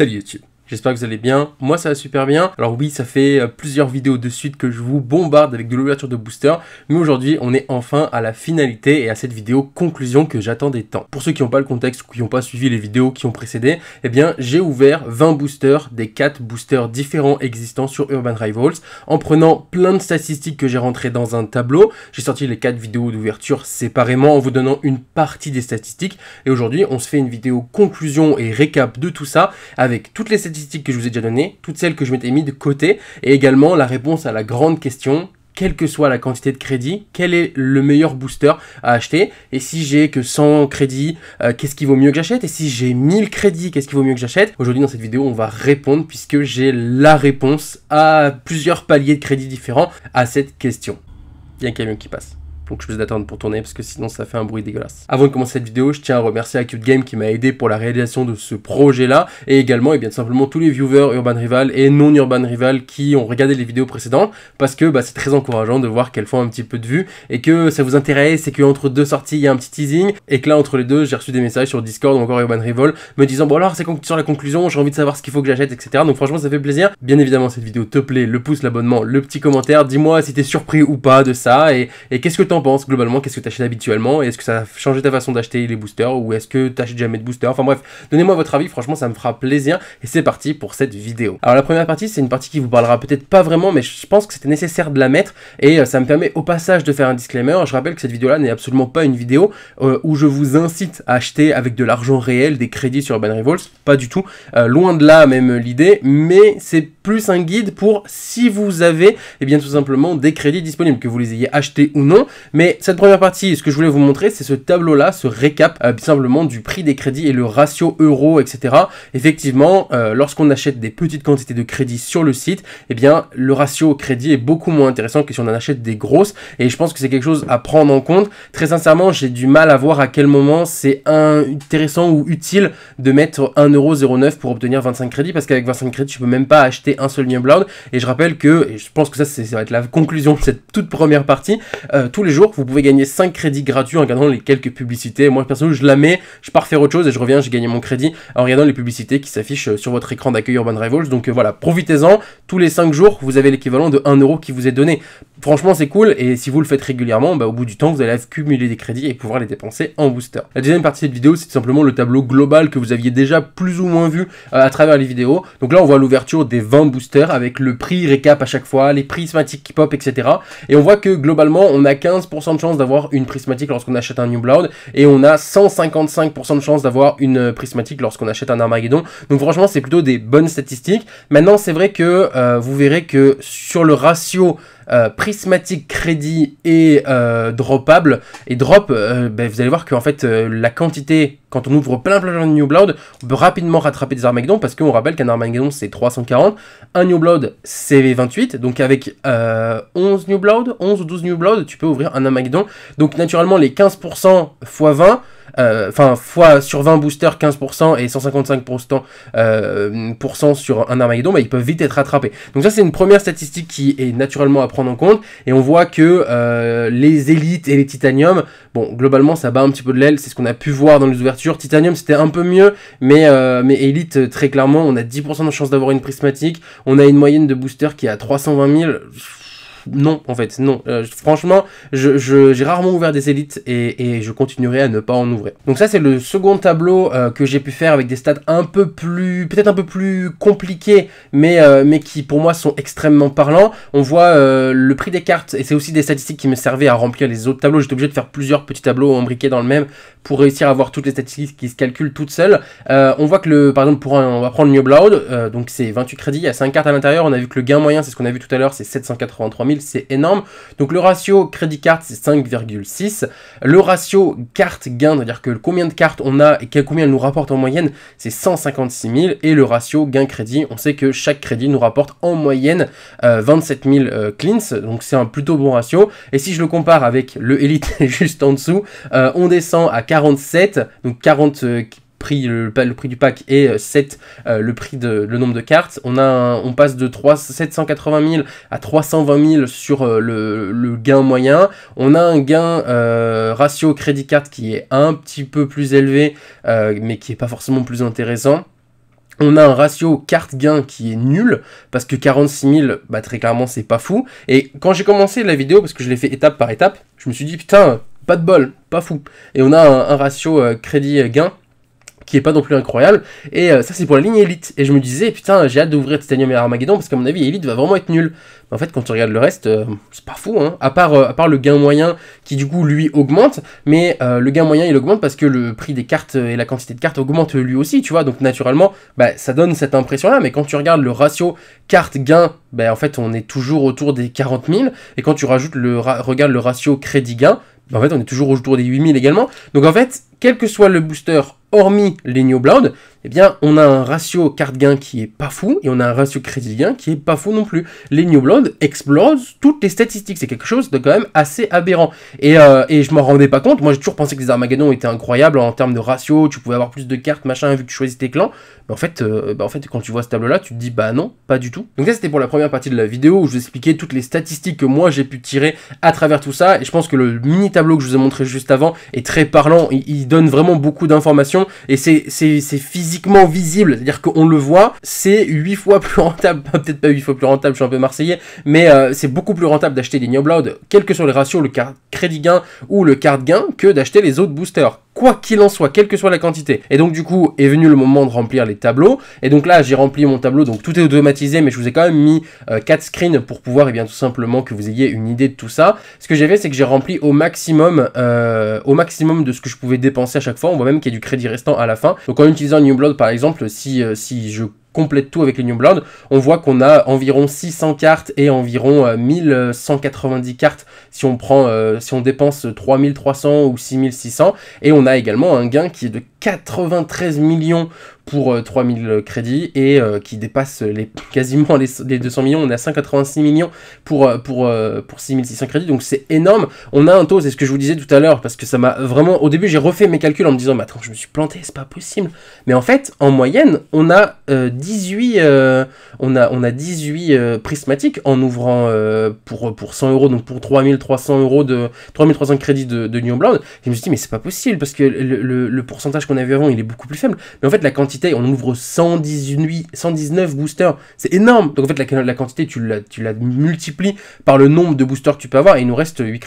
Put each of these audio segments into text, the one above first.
sevgili için. J'espère que vous allez bien. Moi, ça va super bien. Alors oui, ça fait euh, plusieurs vidéos de suite que je vous bombarde avec de l'ouverture de booster. Mais aujourd'hui, on est enfin à la finalité et à cette vidéo conclusion que j'attendais tant. Pour ceux qui n'ont pas le contexte ou qui n'ont pas suivi les vidéos qui ont précédé, eh bien, j'ai ouvert 20 boosters des 4 boosters différents existants sur Urban Rivals en prenant plein de statistiques que j'ai rentrées dans un tableau. J'ai sorti les 4 vidéos d'ouverture séparément en vous donnant une partie des statistiques. Et aujourd'hui, on se fait une vidéo conclusion et récap de tout ça avec toutes les statistiques que je vous ai déjà donné toutes celles que je m'étais mis de côté, et également la réponse à la grande question quelle que soit la quantité de crédit, quel est le meilleur booster à acheter. Et si j'ai que 100 crédits, euh, qu'est-ce qui vaut mieux que j'achète Et si j'ai 1000 crédits, qu'est-ce qui vaut mieux que j'achète Aujourd'hui dans cette vidéo, on va répondre puisque j'ai la réponse à plusieurs paliers de crédits différents à cette question. Il y a un camion qui passe. Donc je me suis d'attendre pour tourner parce que sinon ça fait un bruit dégueulasse. Avant de commencer cette vidéo, je tiens à remercier Acute Game qui m'a aidé pour la réalisation de ce projet-là et également et eh bien simplement tous les viewers Urban Rival et non Urban Rival qui ont regardé les vidéos précédentes parce que bah, c'est très encourageant de voir qu'elles font un petit peu de vues et que ça vous intéresse et qu'entre deux sorties il y a un petit teasing et que là entre les deux j'ai reçu des messages sur Discord ou encore Urban Rival me disant bon alors c'est sur la conclusion, j'ai envie de savoir ce qu'il faut que j'achète etc. Donc franchement ça fait plaisir. Bien évidemment cette vidéo te plaît, le pouce, l'abonnement, le petit commentaire, dis-moi si t'es surpris ou pas de ça et, qu'est-ce que t'en globalement Qu'est-ce que tu achètes habituellement et Est-ce que ça a changé ta façon d'acheter les boosters Ou est-ce que tu achètes jamais de boosters Enfin bref, donnez-moi votre avis, franchement ça me fera plaisir. Et c'est parti pour cette vidéo. Alors la première partie, c'est une partie qui vous parlera peut-être pas vraiment, mais je pense que c'était nécessaire de la mettre. Et euh, ça me permet au passage de faire un disclaimer. Je rappelle que cette vidéo-là n'est absolument pas une vidéo euh, où je vous incite à acheter avec de l'argent réel des crédits sur Urban Revolts. Pas du tout. Euh, loin de là même l'idée. Mais c'est plus un guide pour si vous avez, et eh bien tout simplement, des crédits disponibles, que vous les ayez achetés ou non, mais cette première partie, ce que je voulais vous montrer, c'est ce tableau-là, ce récap euh, simplement du prix des crédits et le ratio euro, etc. Effectivement, euh, lorsqu'on achète des petites quantités de crédits sur le site, eh bien, le ratio crédit est beaucoup moins intéressant que si on en achète des grosses. Et je pense que c'est quelque chose à prendre en compte. Très sincèrement, j'ai du mal à voir à quel moment c'est intéressant ou utile de mettre 1,09€ pour obtenir 25 crédits, parce qu'avec 25 crédits, tu peux même pas acheter un seul blood. Et je rappelle que, et je pense que ça, ça va être la conclusion de cette toute première partie, euh, tous les jours, vous pouvez gagner 5 crédits gratuits en regardant les quelques publicités. Moi, personnellement je la mets, je pars faire autre chose et je reviens, j'ai gagné mon crédit en regardant les publicités qui s'affichent euh, sur votre écran d'accueil Urban Rivals. Donc euh, voilà, profitez-en. Tous les 5 jours, vous avez l'équivalent de 1 euro qui vous est donné. Franchement, c'est cool et si vous le faites régulièrement, bah, au bout du temps, vous allez accumuler des crédits et pouvoir les dépenser en booster. La deuxième partie de cette vidéo, c'est simplement le tableau global que vous aviez déjà plus ou moins vu euh, à travers les vidéos. Donc là, on voit l'ouverture des 20 boosters avec le prix récap à chaque fois, les prismatiques qui pop, etc. Et on voit que globalement, on a 15 de chance d'avoir une prismatique lorsqu'on achète un New Blood et on a 155% de chance d'avoir une euh, prismatique lorsqu'on achète un Armageddon. Donc franchement, c'est plutôt des bonnes statistiques. Maintenant, c'est vrai que euh, vous verrez que sur le ratio euh, prismatique crédit et euh, droppable. Et drop, euh, ben, vous allez voir en fait, la quantité, quand on ouvre plein plein, plein de New Blood, on peut rapidement rattraper des Armageddon parce qu'on rappelle qu'un Armageddon c'est 340, un New Blood c'est 28, donc avec 11 New Blood, 11 ou 12 New Blood, tu peux ouvrir un Armageddon. Donc naturellement, les 15% x 20, euh, enfin, fois sur 20 boosters, 15% et 155% euh, pour cent sur un Armageddon, bah, ils peuvent vite être rattrapés. Donc ça, c'est une première statistique qui est naturellement à prendre en compte. Et on voit que euh, les élites et les titaniums, bon, globalement, ça bat un petit peu de l'aile. C'est ce qu'on a pu voir dans les ouvertures. Titanium, c'était un peu mieux, mais, mais élite, très clairement, on a 10% de chance d'avoir une prismatique. On a une moyenne de booster qui est à 320 000 non, en fait, non. Euh, franchement, j'ai rarement ouvert des élites et, je continuerai à ne pas en ouvrir. Donc ça, c'est le second tableau euh, que j'ai pu faire avec des stats un peu plus, peut-être un peu plus compliqués, mais, euh, mais qui pour moi sont extrêmement parlants. On voit le prix des cartes et c'est aussi des statistiques qui me servaient à remplir les autres tableaux. J'étais obligé de faire plusieurs petits tableaux embriqués dans le même pour réussir à avoir toutes les statistiques qui se calculent toutes seules. on voit que le, par exemple, pour on va prendre New Blood, donc c'est 28 crédits, il y a 5 cartes à l'intérieur. On a vu que le gain moyen, c'est ce qu'on a vu tout à l'heure, c'est 783 000 c'est énorme. Donc le ratio crédit carte, c'est 5,6. Le ratio carte-gain, c'est-à-dire que combien de cartes on a et combien elle nous rapporte en moyenne, c'est 156 000. Et le ratio gain-crédit, on sait que chaque crédit nous rapporte en moyenne 27 euh, 000 euh, donc c'est un plutôt bon ratio. Et si je le compare avec le Elite juste en dessous, euh, on descend à 47, donc 40 prix, le, prix du pack et 7 euh, euh, le prix de le nombre de cartes. On, passe de 780 000 à 320 000 sur euh, le, gain moyen. On a un gain ratio crédit carte qui est un petit peu plus élevé, mais qui n'est pas forcément plus intéressant. On a un ratio carte-gain qui est nul, parce que 46 000, bah, très clairement, c'est pas fou. Et quand j'ai commencé la vidéo, parce que je l'ai fait étape par étape, je me suis dit, putain, pas de bol, pas fou. Et on a un, ratio crédit-gain qui est pas non plus incroyable. Et euh, ça, c'est pour la ligne élite Et je me disais, putain, j'ai hâte d'ouvrir Titanium et Armageddon parce qu'à mon avis, élite va vraiment être nul. Mais en fait, quand tu regardes le reste, euh, c'est pas fou, hein. À part, euh, à part le gain moyen qui, du coup, lui augmente. Mais le gain moyen, il augmente parce que le prix des cartes et la quantité de cartes augmente lui aussi, tu vois. Donc, naturellement, bah, ça donne cette impression-là. Mais quand tu regardes le ratio carte-gain, ben en fait, on est toujours autour des 40 000. Et quand tu rajoutes le, le ratio crédit-gain, bah, en fait, on est toujours autour des 000 également. Donc, en fait, quel que soit le booster, hormis les New Blood, eh bien, on a un ratio carte gain qui est pas fou, et on a un ratio crédit gain qui est pas fou non plus. Les New Blood explosent toutes les statistiques, c'est quelque chose de quand même assez aberrant. Et, euh, et je m'en rendais pas compte, moi j'ai toujours pensé que les Armageddon étaient incroyables en termes de ratio, tu pouvais avoir plus de cartes, machin, vu que tu choisis tes clans. Mais en fait, euh, bah, en fait quand tu vois ce tableau-là, tu te dis, bah non, pas du tout. Donc ça, c'était pour la première partie de la vidéo, où je vous expliquais toutes les statistiques que moi j'ai pu tirer à travers tout ça, et je pense que le mini tableau que je vous ai montré juste avant est très parlant, donne vraiment beaucoup d'informations et c'est physiquement visible, c'est-à-dire qu'on le voit, c'est 8 fois plus rentable, peut-être pas 8 fois plus rentable, je suis un peu marseillais, mais euh, c'est beaucoup plus rentable d'acheter des New Blood, quel que soient les ratios, le crédit gain ou le card gain, que d'acheter les autres boosters quoi qu'il en soit, quelle que soit la quantité. Et donc du coup est venu le moment de remplir les tableaux. Et donc là j'ai rempli mon tableau, donc tout est automatisé, mais je vous ai quand même mis 4 euh, screens pour pouvoir et eh bien tout simplement que vous ayez une idée de tout ça. Ce que j'ai fait c'est que j'ai rempli au maximum, euh, au maximum de ce que je pouvais dépenser à chaque fois. On voit même qu'il y a du crédit restant à la fin. Donc en utilisant New Blood par exemple, si, euh, si je complète tout avec New Blood, on voit qu'on a environ 600 cartes et environ 1190 euh, cartes si on prend euh, si on dépense 3300 ou 6600 et on a également un gain qui est de 93 millions pour 3000 euh, euh, crédits et euh, qui dépasse les, quasiment les, 200 millions. On à 186 millions pour, pour, pour 6600 crédits, donc c'est énorme. On a un taux, c'est ce que je vous disais tout à l'heure, parce que ça m'a vraiment. Au début, j'ai refait mes calculs en me disant, mais attends, je me suis planté, c'est pas possible. Mais en fait, en moyenne, on a 18, on a, on a 18 prismatiques en ouvrant pour, pour 100 euros, donc pour 3300 euros de 3300 crédits de, New Blonde. Et je me suis dit, mais c'est pas possible parce que le, le pourcentage qu'on a vu avant, il est beaucoup plus faible. Mais en fait, la quantité, on ouvre 118, 119 boosters. C'est énorme. Donc en fait, la, quantité, tu la, tu la multiplies par le nombre de boosters que tu peux avoir. Et il nous reste 8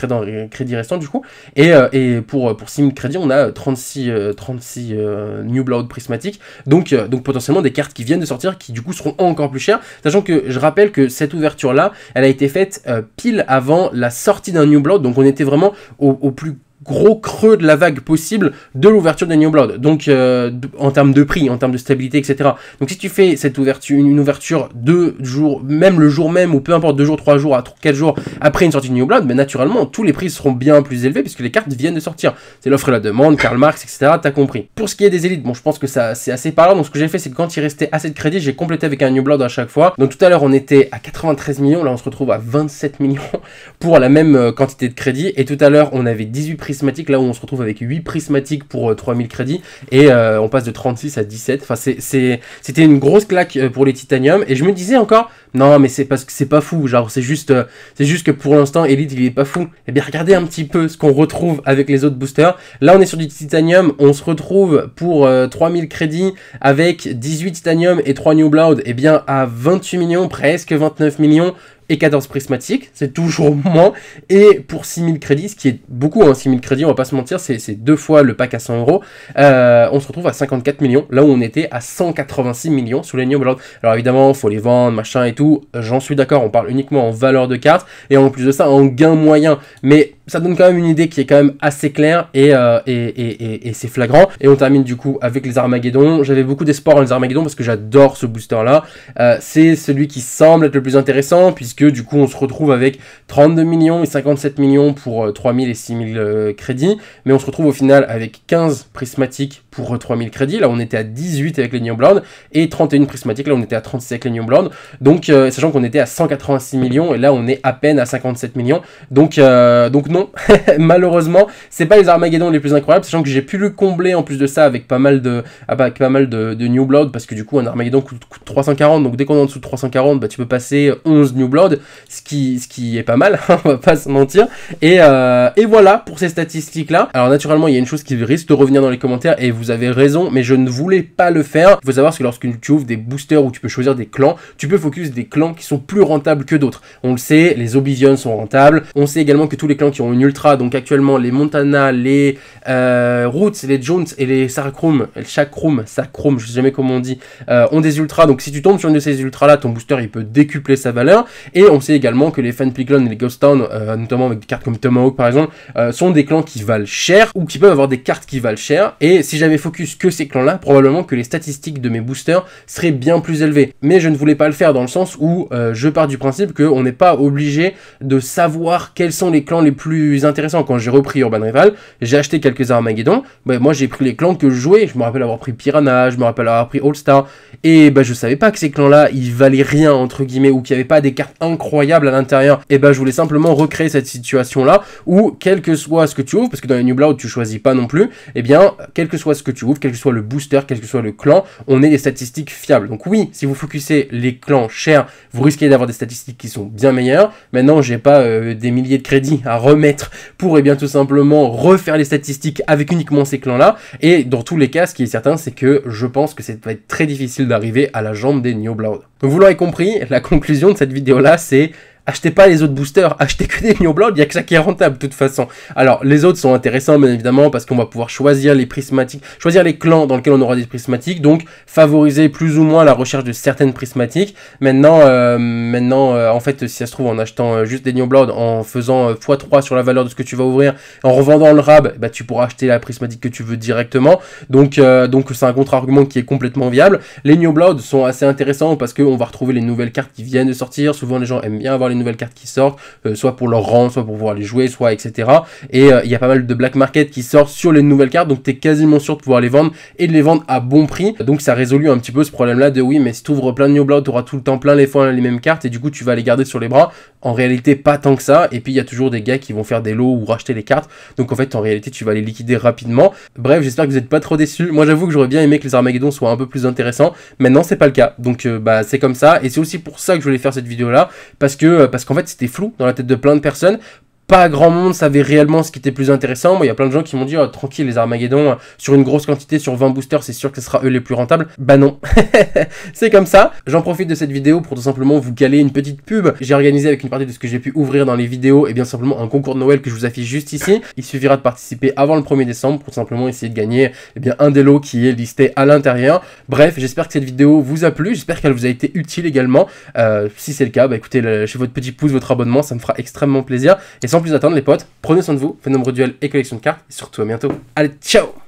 crédits, restants, du coup. Et, euh, et pour, pour 6000 crédits, on a 36, 36 euh, euh, New Blood prismatique Donc, donc potentiellement des cartes qui viennent de sortir, qui du coup seront encore plus chères. Sachant que je rappelle que cette ouverture-là, elle a été faite pile avant la sortie d'un New Blood. Donc on était vraiment au plus gros creux de la vague possible de l'ouverture de New Blood. Donc euh, en termes de prix, en termes de stabilité, etc. Donc si tu fais cette ouverture, une, ouverture deux jours, même le jour même, ou peu importe deux jours, trois jours, à quatre jours après une sortie de New Blood, ben, naturellement tous les prix seront bien plus élevés puisque les cartes viennent de sortir. C'est l'offre et la demande, Karl Marx, etc. T'as compris. Pour ce qui est des élites, bon je pense que ça c'est assez parlant. Donc ce que j'ai fait c'est que quand il restait assez de crédit, j'ai complété avec un New Blood à chaque fois. Donc tout à l'heure on était à 93 millions, là on se retrouve à 27 millions pour la même euh, quantité de crédit. Et tout à l'heure on avait 18 prix là où on se retrouve avec 8 prismatiques pour 3000 euh, crédits, et euh, on passe de 36 à 17. Enfin, c'était une grosse claque euh, pour les Titanium, et je me disais encore, non, mais c'est parce que c'est pas fou, genre, c'est juste, c'est juste que pour l'instant, Elite, il est pas fou. et eh bien, regardez un petit peu ce qu'on retrouve avec les autres boosters. Là, on est sur du Titanium, on se retrouve pour 3000 crédits avec 18 Titanium et 3 New Blood, et eh bien, à 28 millions, presque 29 millions, et cadence prismatique, c'est toujours moins, et pour 6000 crédits, ce qui est beaucoup, 6000 hein, crédits, on va pas se mentir, c'est deux fois le pack à 100 euros, euh, on se retrouve à 54 millions, là où on était à 186 millions sous les New blood Alors évidemment, faut les vendre, machin et tout, j'en suis d'accord, on parle uniquement en valeur de carte, et en plus de ça, en gain moyen, mais ça donne quand même une idée qui est quand même assez claire euh, et, et, c'est flagrant. Et on termine du coup avec les Armageddon. J'avais beaucoup d'espoir en les Armageddon parce que j'adore ce booster là. Euh, c'est celui qui semble être le plus intéressant puisque du coup on se retrouve avec 32 millions et 57 millions pour 3000 euh, et 6000 crédits. Mais on se retrouve au final avec 15 prismatiques pour 3000 euh, crédits. Là, on était à 18 avec les New Blood et 31 prismatiques. Là, on était à 36 avec les New Blood. Donc, euh, sachant qu'on était à 186 millions et là, on est à peine à 57 millions. Donc, euh, donc non, malheureusement, c'est pas les Armageddon les plus incroyables, sachant que j'ai pu le combler en plus de ça avec pas mal de, ah bah, pas mal de, New Blood parce que du coup, un Armageddon coûte, 340. Donc, dès qu'on est en dessous de 340, bah, tu peux passer 11 New Blood, ce qui, ce qui est pas mal, on va pas se mentir. Et, et voilà pour ces statistiques là. Alors, naturellement, il y a une chose qui risque de revenir dans les commentaires et vous vous avez raison, mais je ne voulais pas le faire. Il faut savoir que lorsque tu ouvres des boosters où tu peux choisir des clans, tu peux focus des clans qui sont plus rentables que d'autres. On le sait, les Oblivion sont rentables. On sait également que tous les clans qui ont une ultra, donc actuellement les Montana, les euh, Roots, les Jones et les chaque Chakroom, Sacrum, je sais jamais comment on dit, euh, ont des ultras. Donc si tu tombes sur une de ces ultras là, ton booster il peut décupler sa valeur. Et on sait également que les Fan et les Ghost Town, euh, notamment avec des cartes comme Tomahawk par exemple, sont des clans qui valent cher ou qui peuvent avoir des cartes qui valent cher. Et si jamais focus que ces clans-là, probablement que les statistiques de mes boosters seraient bien plus élevées. Mais je ne voulais pas le faire dans le sens où euh, je pars du principe qu'on n'est pas obligé de savoir quels sont les clans les plus intéressants. Quand j'ai repris Urban Rival, j'ai acheté quelques Armageddon, mais ben, moi j'ai pris les clans que je jouais, je me rappelle avoir pris Piranha, je me rappelle avoir pris All Star, et bah, je savais pas que ces clans-là, ils valaient rien, entre guillemets, ou qu'il n'y avait pas des cartes incroyables à l'intérieur. Et bah, je voulais simplement recréer cette situation-là, où quel que soit ce que tu ouvres, parce que dans les New Blood, tu choisis pas non plus, et eh bien, quel que soit ce que tu ouvres, quel que soit le booster, quel que soit le clan, on ait des statistiques fiables. Donc oui, si vous focussez les clans chers, vous risquez d'avoir des statistiques qui sont bien meilleures. Maintenant, j'ai pas euh, des milliers de crédits à remettre pour et eh bien tout simplement refaire les statistiques avec uniquement ces clans-là. Et dans tous les cas, ce qui est certain, c'est que je pense que ça va être très difficile d'arriver à la jambe des New Blood. Donc vous l'aurez compris, la conclusion de cette vidéo-là, c'est achetez pas les autres boosters, achetez que des New Blood, il n'y a que ça qui est rentable de toute façon. Alors les autres sont intéressants bien évidemment parce qu'on va pouvoir choisir les prismatiques, choisir les clans dans lesquels on aura des prismatiques, donc favoriser plus ou moins la recherche de certaines prismatiques. Maintenant, euh, maintenant euh, en fait si ça se trouve en achetant euh, juste des New Blood, en faisant x3 sur la valeur de ce que tu vas ouvrir, en revendant le rab, bah, tu pourras acheter la prismatique que tu veux directement. Donc donc c'est un contre-argument qui est complètement viable. Les New Blood sont assez intéressants parce qu'on va retrouver les nouvelles cartes qui viennent de sortir. Souvent les gens aiment bien avoir les nouvelles cartes qui sortent, euh, soit pour leur rang, soit pour pouvoir les jouer, soit etc. Et euh, il y a pas mal de black market qui sortent sur les nouvelles cartes, donc tu es quasiment sûr de pouvoir les vendre et de les vendre à bon prix. Donc ça résolue un petit peu ce problème-là de oui, mais si tu ouvres plein de New Blood, tu auras tout le temps plein les fois les mêmes cartes et du coup tu vas les garder sur les bras. En réalité, pas tant que ça. Et puis il y a toujours des gars qui vont faire des lots ou racheter les cartes. Donc en fait, en réalité, tu vas les liquider rapidement. Bref, j'espère que vous n'êtes pas trop déçus. Moi, j'avoue que j'aurais bien aimé que les Armageddon soient un peu plus intéressants. Maintenant, c'est pas le cas. Donc euh, bah c'est comme ça. Et c'est aussi pour ça que je voulais faire cette vidéo là parce que parce qu'en fait c'était flou dans la tête de plein de personnes pas grand monde savait réellement ce qui était plus intéressant. Moi, il y a plein de gens qui m'ont dit oh, tranquille, les Armageddon, euh, sur une grosse quantité, sur 20 boosters, c'est sûr que ce sera eux les plus rentables. Bah non, c'est comme ça. J'en profite de cette vidéo pour tout simplement vous caler une petite pub. J'ai organisé avec une partie de ce que j'ai pu ouvrir dans les vidéos et bien simplement un concours de Noël que je vous affiche juste ici. Il suffira de participer avant le 1er décembre pour simplement essayer de gagner eh bien, un des lots qui est listé à l'intérieur. Bref, j'espère que cette vidéo vous a plu, j'espère qu'elle vous a été utile également. Euh, si c'est le cas, bah écoutez, chez votre petit pouce, votre abonnement, ça me fera extrêmement plaisir. Et sans plus attendre les potes, prenez soin de vous, faites nombreux duels et collection de cartes, et surtout à bientôt. Allez, ciao